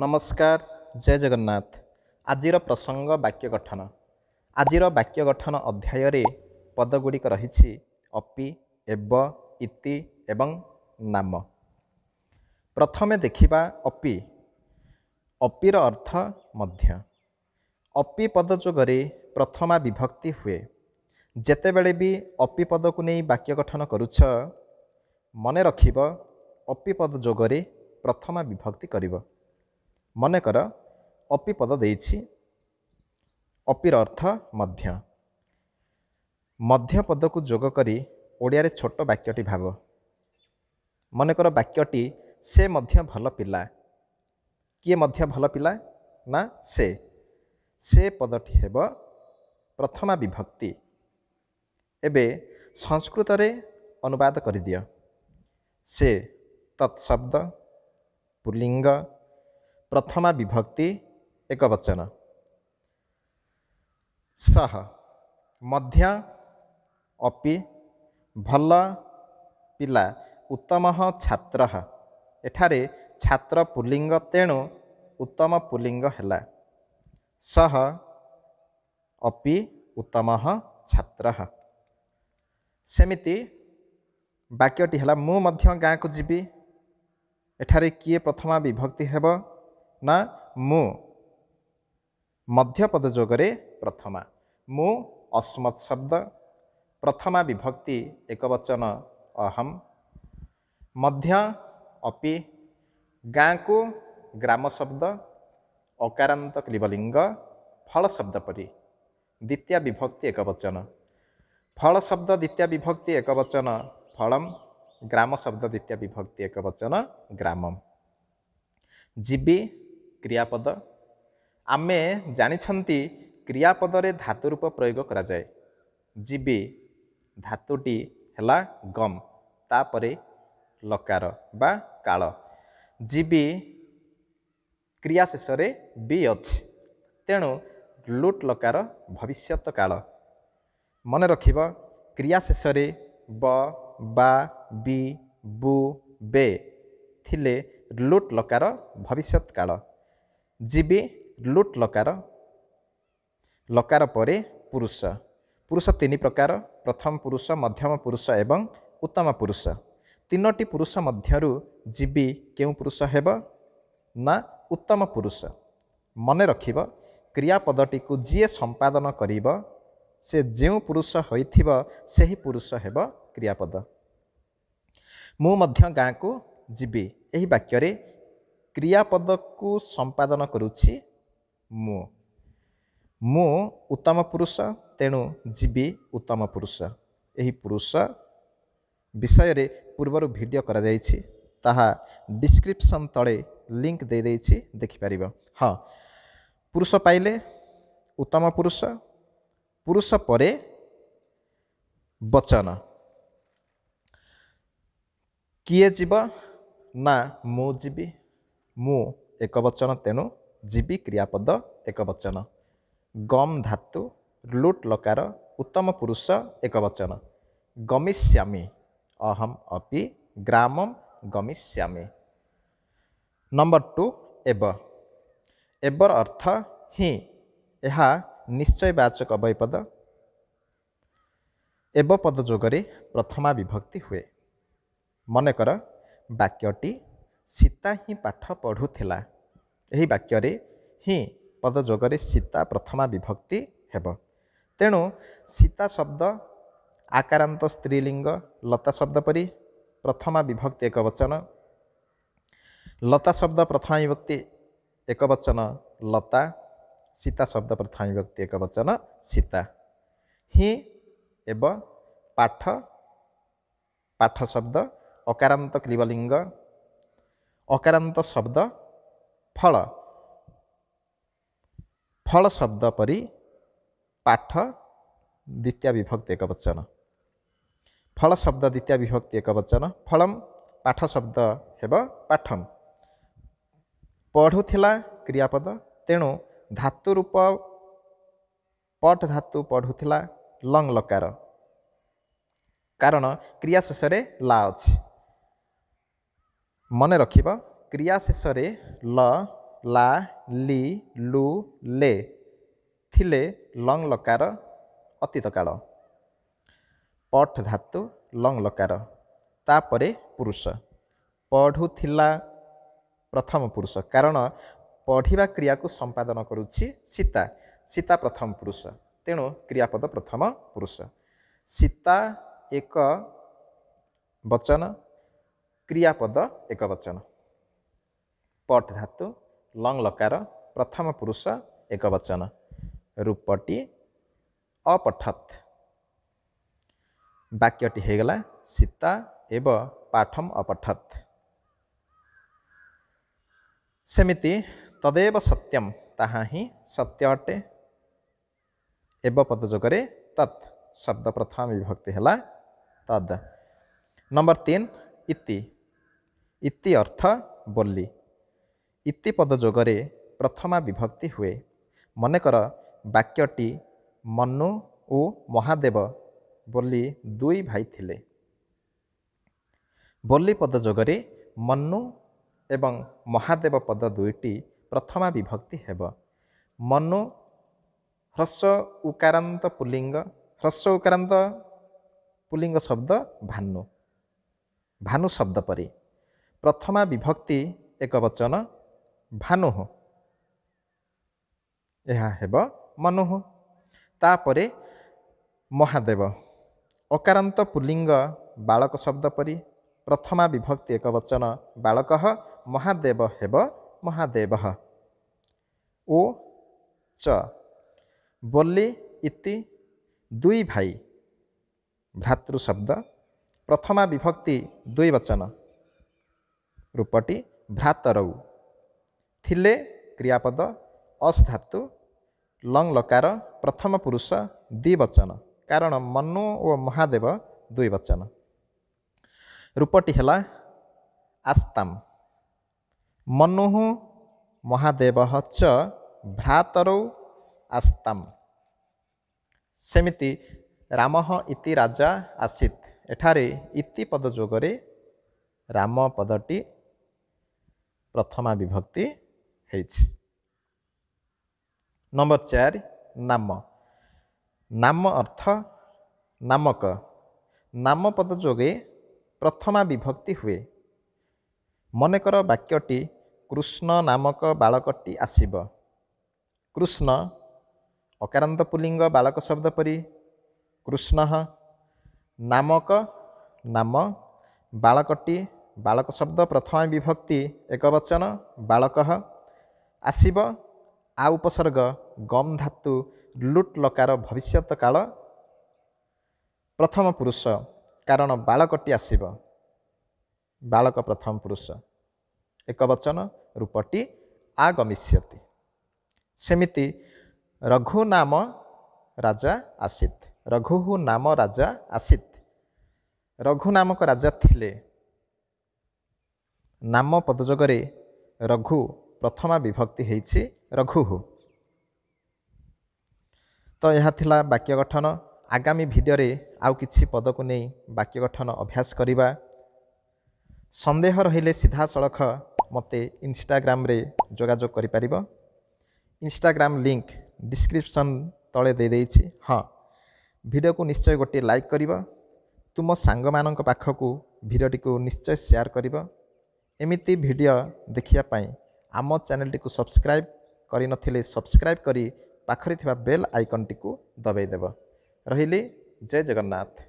ନମସ୍କାର ଜୟ ଜଗନ୍ନାଥ ଆଜିର ପ୍ରସଙ୍ଗ ବାକ୍ୟ ଗଠନ ଆଜିର ବାକ୍ୟ ଗଠନ ଅଧ୍ୟାୟରେ ପଦଗୁଡ଼ିକ ରହିଛି ଅପି ଏବ ଇତି ଏବଂ ନାମ ପ୍ରଥମେ ଦେଖିବା ଅପି ଅପିର ଅର୍ଥ ମଧ୍ୟ ଅପି ପଦ ଯୋଗରେ ପ୍ରଥମା ବିଭକ୍ତି ହୁଏ ଯେତେବେଳେ ବି ଅପି ପଦକୁ ନେଇ ବାକ୍ୟ ଗଠନ କରୁଛ ମନେ ରଖିବ ଅପି ପଦ ଯୋଗରେ ପ୍ରଥମା ବିଭକ୍ତି କରିବ ମନେକର ଅପି ପଦ ଦେଇଛି ଅପିର ଅର୍ଥ ମଧ୍ୟ ମଧ୍ୟ ପଦକୁ ଯୋଗ କରି ଓଡ଼ିଆରେ ଛୋଟ ବାକ୍ୟଟି ଭାବ ମନେକର ବାକ୍ୟଟି ସେ ମଧ୍ୟ ଭଲ ପିଲା କିଏ ମଧ୍ୟ ଭଲ ପିଲା ନା ସେ ସେ ପଦଟି ହେବ ପ୍ରଥମା ବିଭକ୍ତି ଏବେ ସଂସ୍କୃତରେ ଅନୁବାଦ କରିଦିଅ ସେ ତତ୍ଶବ୍ଦ ପୁଲିଙ୍ଗ ପ୍ରଥମା ବିଭକ୍ତି ଏକ ବଚନ ସହ ମଧ୍ୟ ଅପି ଭଲ ପିଲା ଉତ୍ତମ ଛାତ୍ର ଏଠାରେ ଛାତ୍ର ପୁଲିଙ୍ଗ ତେଣୁ ଉତ୍ତମ ପୁଲିଙ୍ଗ ହେଲା ସହ ଅପି ଉତ୍ତମ ଛାତ୍ର ସେମିତି ବାକ୍ୟଟି ହେଲା ମୁଁ ମଧ୍ୟ ଗାଁକୁ ଯିବି ଏଠାରେ କିଏ ପ୍ରଥମା ବିଭକ୍ତି ହେବ ନା ମୁଁ ମଧ୍ୟପଦ ଯୋଗରେ ପ୍ରଥମା ମୁଁ ଅସ୍ମତ୍ ଶବ୍ଦ ପ୍ରଥମା ବିଭକ୍ତି ଏକବଚନ ଅହମ୍ ମଧ୍ୟ ଅପି ଗାଁକୁ ଗ୍ରାମ ଶବ୍ଦ ଅକାରାନ୍ତ କ୍ଲିବଲିଙ୍ଗ ଫଳ ଶବ୍ଦ ପରି ଦ୍ୱିତୀୟ ବିଭକ୍ତି ଏକବଚନ ଫଳ ଶବ୍ଦ ଦ୍ୱିତୀୟ ବିଭକ୍ତି ଏକବଚନ ଫଳମ୍ ଗ୍ରାମ ଶବ୍ଦ ଦ୍ୱିତୀୟ ବିଭକ୍ତି ଏକବଚନ ଗ୍ରାମମ୍ ଯିବି ক্রিয়াপদ ଆମେ ଜାଣିଛନ୍ତି କ୍ରିୟାପଦରେ ଧାତୁ ରୂପ ପ୍ରୟୋଗ କରାଯାଏ ଯିବି ଧାତୁଟି ହେଲା ଗମ୍ ତାପରେ ଲକାର ବା କାଳ ଯିବି କ୍ରିୟା ଶେଷରେ ବି ଅଛି ତେଣୁ ଲୁଟ୍ ଲକାର ଭବିଷ୍ୟତ କାଳ ମନେ ରଖିବ କ୍ରିୟା ଶେଷରେ ବ ବା ବି ବୁ ବେ ଥିଲେ ଲୁଟ୍ ଲକାର ଭବିଷ୍ୟତ କାଳ ଯିବି ଲୁଟ୍ ଲକାର ଲକାର ପରେ ପୁରୁଷ ପୁରୁଷ ତିନି ପ୍ରକାର ପ୍ରଥମ ପୁରୁଷ ମଧ୍ୟମ ପୁରୁଷ ଏବଂ ଉତ୍ତମ ପୁରୁଷ ତିନୋଟି ପୁରୁଷ ମଧ୍ୟରୁ ଯିବି କେଉଁ ପୁରୁଷ ହେବ ନା ଉତ୍ତମ ପୁରୁଷ ମନେ ରଖିବ କ୍ରିୟାପଦଟିକୁ ଯିଏ ସମ୍ପାଦନ କରିବ ସେ ଯେଉଁ ପୁରୁଷ ହୋଇଥିବ ସେହି ପୁରୁଷ ହେବ କ୍ରିୟାପଦ ମୁଁ ମଧ୍ୟ ଗାଁକୁ ଯିବି ଏହି ବାକ୍ୟରେ କ୍ରିୟାପଦକୁ ସମ୍ପାଦନ କରୁଛି ମୁଁ ମୁଁ ଉତ୍ତମ ପୁରୁଷ ତେଣୁ ଯିବି ଉତ୍ତମ ପୁରୁଷ ଏହି ପୁରୁଷ ବିଷୟରେ ପୂର୍ବରୁ ଭିଡ଼ିଓ କରାଯାଇଛି ତାହା ଡିସ୍କ୍ରିପସନ୍ ତଳେ ଲିଙ୍କ୍ ଦେଇଦେଇଛି ଦେଖିପାରିବ ହଁ ପୁରୁଷ ପାଇଲେ ଉତ୍ତମ ପୁରୁଷ ପୁରୁଷ ପରେ ବଚନ କିଏ ଯିବ ନା ମୁଁ ଯିବି एक वचन तेणु जीवि क्रियापद एक गम धातु लुट लकार उत्तम पुरुष एक वचन अहम अपि ग्रामम गमिस्याम नम्बर टु एब एबर अर्थ हिँडा निश्चयवाचक वैपद एव पद जुग्री प्रथमा विभक्ति हे मनकर वाक्यटी ସୀତା ହିଁ ପାଠ ପଢ଼ୁଥିଲା ଏହି ବାକ୍ୟରେ ହିଁ ପଦଯୋଗରେ ସୀତା ପ୍ରଥମା ବିଭକ୍ତି ହେବ ତେଣୁ ସୀତା ଶବ୍ଦ ଆକାରାନ୍ତ ସ୍ତ୍ରୀଲିଙ୍ଗ ଲତା ଶବ୍ଦ ପରି ପ୍ରଥମା ବିଭକ୍ତି ଏକ ବଚନ ଲତା ଶବ୍ଦ ପ୍ରଥମ ବିଭକ୍ତି ଏକ ବଚନ ଲତା ସୀତା ଶବ୍ଦ ପ୍ରଥମ ବିଭକ୍ତି ଏକ ବଚନ ସୀତା ହିଁ ଏବଂ ପାଠ ପାଠ ଶବ୍ଦ ଅକାରାନ୍ତ କ୍ରିବଲିଙ୍ଗ ଅକାରାନ୍ତ ଶବ୍ଦ ଫଳ ଫଳ ଶବ୍ଦ ପରି ପାଠ ଦ୍ୱିତୀୟ ବିଭକ୍ତି ଏକ ବଚନ ଫଳ ଶବ୍ଦ ଦ୍ୱିତୀୟ ବିଭକ୍ତି ଏକ ବଚନ ଫଳମ୍ ପାଠ ଶବ୍ଦ ହେବ ପାଠମ୍ ପଢ଼ୁଥିଲା କ୍ରିୟାପଦ ତେଣୁ ଧାତୁ ରୂପ ପଟ ଧାତୁ ପଢ଼ୁଥିଲା ଲଙ୍ଗ୍ ଲକାର କାରଣ କ୍ରିୟା ଶେଷରେ ଲା ଅଛି ମନେ ରଖିବ କ୍ରିୟା ଶେଷରେ ଲ ଲା ଲି ଲୁ ଲେ ଥିଲେ ଲଙ୍ଗ୍ ଲକାର ଅତୀତ କାଳ ପଠ ଧାତୁ ଲଙ୍ଗ୍ ଲକାର ତାପରେ ପୁରୁଷ ପଢ଼ୁଥିଲା ପ୍ରଥମ ପୁରୁଷ କାରଣ ପଢ଼ିବା କ୍ରିୟାକୁ ସମ୍ପାଦନ କରୁଛି ସୀତା ସୀତା ପ୍ରଥମ ପୁରୁଷ ତେଣୁ କ୍ରିୟାପଦ ପ୍ରଥମ ପୁରୁଷ ସୀତା ଏକ ବଚନ क्रियापद एक वचन पट धातु लंग लकार प्रथम पुरुष एक वचन रूपटी अपठत वाक्यटी हो गला सीता एवं पाठम अपठत सेमती तदेव सत्यम ताहा ही सत्य अटे एवं पद जगे तत् शब्द प्रथम विभक्ति है तद नंबर तीन इति ଇତି ଅର୍ଥ ବୋଲି ଇତି ପଦ ଯୋଗରେ ପ୍ରଥମା ବିଭକ୍ତି ହୁଏ ମନେକର ବାକ୍ୟଟି ମନୁ ଓ ମହାଦେବ ବୋଲି ଦୁଇ ଭାଇ ଥିଲେ ବୋଲି ପଦ ଯୋଗରେ ମନୁ ଏବଂ ମହାଦେବ ପଦ ଦୁଇଟି ପ୍ରଥମା ବିଭକ୍ତି ହେବ ମନୁ ହ୍ରସ ଉକାରାନ୍ତ ପୁଲିଙ୍ଗ ହ୍ରସ ଉକାରାନ୍ତ ପୁଲିଙ୍ଗ ଶବ୍ଦ ଭାନୁ ଭାନୁ ଶବ୍ଦ ପରି ପ୍ରଥମା ବିଭକ୍ତି ଏକ ବଚନ ଭାନୁହ ଏହା ହେବ ମନୁହ ତାପରେ ମହାଦେବ ଅକାରାନ୍ତ ପୁଲିଙ୍ଗ ବାଳକ ଶବ୍ଦ ପରି ପ୍ରଥମା ବିଭକ୍ତି ଏକ ବଚନ ବାଳକ ମହାଦେବ ହେବ ମହାଦେବ ଓ ଚ ବୋଲି ଇତି ଦୁଇ ଭାଇ ଭ୍ରାତୃ ଶବ୍ଦ ପ୍ରଥମା ବିଭକ୍ତି ଦୁଇ ବଚନ ରୂପଟି ଭ୍ରାତରଉ ଥିଲେ କ୍ରିୟାପଦ ଅସ୍ ଧାତୁ ଲଙ୍ଗ ଲକାର ପ୍ରଥମ ପୁରୁଷ ଦୁଇ ବଚନ କାରଣ ମନୁ ଓ ମହାଦେବ ଦୁଇ ବଚନ ରୂପଟି ହେଲା ଆସ୍ତାମ ମନୁ ମହାଦେବ ଚ ଭ୍ରାତରୌ ଆସ୍ତାମ ସେମିତି ରାମ ଇତି ରାଜା ଆସିତ ଏଠାରେ ଇତି ପଦ ଯୋଗରେ ରାମ ପଦଟି ପ୍ରଥମା ବିଭକ୍ତି ହେଇଛି ନମ୍ବର ଚାରି ନାମ ନାମ ଅର୍ଥ ନାମକ ନାମ ପଦ ଯୋଗେ ପ୍ରଥମା ବିଭକ୍ତି ହୁଏ ମନେକର ବାକ୍ୟଟି କୃଷ୍ଣ ନାମକ ବାଳକଟି ଆସିବ କୃଷ୍ଣ ଅକାରାନ୍ତ ପୁଲିଙ୍ଗ ବାଳକ ଶବ୍ଦ ପରି କୃଷ୍ଣ ନାମକ ନାମ ବାଳକଟି ବାଳକ ଶବ୍ଦ ପ୍ରଥମ ବିଭକ୍ତି ଏକ ବଚନ ବାଳକ ଆସିବ ଆ ଉପସର୍ଗ ଗମ୍ ଧାତୁ ଲୁଟ୍ ଲକାର ଭବିଷ୍ୟତ କାଳ ପ୍ରଥମ ପୁରୁଷ କାରଣ ବାଳକଟି ଆସିବ ବାଳକ ପ୍ରଥମ ପୁରୁଷ ଏକ ବଚନ ରୂପଟି ଆଗମିଷ୍ୟତି ସେମିତି ରଘୁ ନାମ ରାଜା ଆସିତ ରଘୁ ନାମ ରାଜା ଆସିତ ରଘୁ ନାମକ ରାଜା ଥିଲେ ନାମ ପଦଯୋଗରେ ରଘୁ ପ୍ରଥମା ବିଭକ୍ତି ହେଇଛି ରଘୁହୁ ତ ଏହା ଥିଲା ବାକ୍ୟ ଗଠନ ଆଗାମୀ ଭିଡ଼ିଓରେ ଆଉ କିଛି ପଦକୁ ନେଇ ବାକ୍ୟ ଗଠନ ଅଭ୍ୟାସ କରିବା ସନ୍ଦେହ ରହିଲେ ସିଧାସଳଖ ମୋତେ ଇନଷ୍ଟାଗ୍ରାମରେ ଯୋଗାଯୋଗ କରିପାରିବ ଇନଷ୍ଟାଗ୍ରାମ ଲିଙ୍କ ଡିସ୍କ୍ରିପସନ୍ ତଳେ ଦେଇଦେଇଛି ହଁ ଭିଡ଼ିଓକୁ ନିଶ୍ଚୟ ଗୋଟିଏ ଲାଇକ୍ କରିବ ତୁମ ସାଙ୍ଗମାନଙ୍କ ପାଖକୁ ଭିଡ଼ିଓଟିକୁ ନିଶ୍ଚୟ ସେୟାର କରିବ ଏମିତି ଭିଡ଼ିଓ ଦେଖିବା ପାଇଁ ଆମ ଚ୍ୟାନେଲ୍ଟିକୁ ସବସ୍କ୍ରାଇବ୍ କରିନଥିଲେ ସବସ୍କ୍ରାଇବ୍ କରି ପାଖରେ ଥିବା ବେଲ୍ ଆଇକନ୍ଟିକୁ ଦବାଇ ଦେବ ରହିଲି ଜୟ ଜଗନ୍ନାଥ